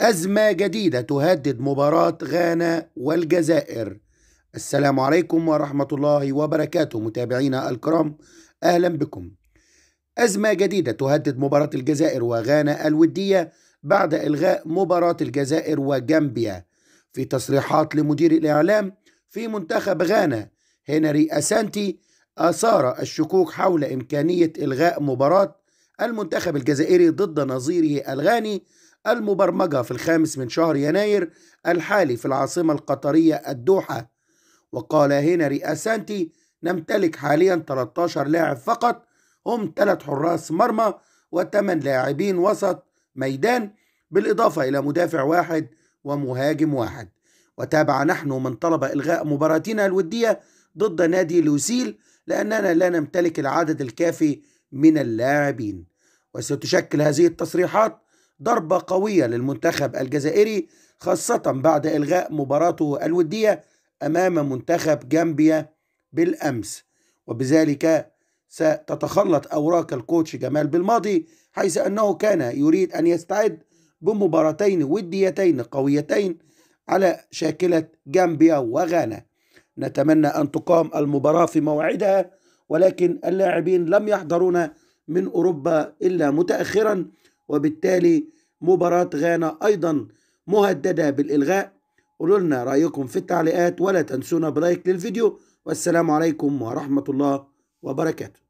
أزمة جديدة تهدد مباراة غانا والجزائر السلام عليكم ورحمة الله وبركاته متابعينا الكرام أهلا بكم أزمة جديدة تهدد مباراة الجزائر وغانا الودية بعد إلغاء مباراة الجزائر وجامبيا في تصريحات لمدير الإعلام في منتخب غانا هنري أسانتي أثار الشكوك حول إمكانية إلغاء مباراة المنتخب الجزائري ضد نظيره الغاني المبرمجة في الخامس من شهر يناير الحالي في العاصمة القطرية الدوحة وقال هنري أسانتي نمتلك حاليا 13 لاعب فقط هم ثلاث حراس مرمى وثمان لاعبين وسط ميدان بالإضافة إلى مدافع واحد ومهاجم واحد وتابع نحن من طلب إلغاء مباراتنا الودية ضد نادي لوسيل لأننا لا نمتلك العدد الكافي من اللاعبين وستشكل هذه التصريحات ضربة قوية للمنتخب الجزائري خاصة بعد إلغاء مباراته الودية أمام منتخب جامبيا بالأمس وبذلك ستتخلط أوراق الكوتش جمال بالماضي حيث أنه كان يريد أن يستعد بمباراتين وديتين قويتين على شاكلة جامبيا وغانا نتمنى أن تقام المباراة في موعدها ولكن اللاعبين لم يحضرون من أوروبا إلا متأخرا وبالتالي مباراة غانا أيضا مهددة بالإلغاء قولوا لنا رأيكم في التعليقات ولا تنسونا بلايك للفيديو والسلام عليكم ورحمة الله وبركاته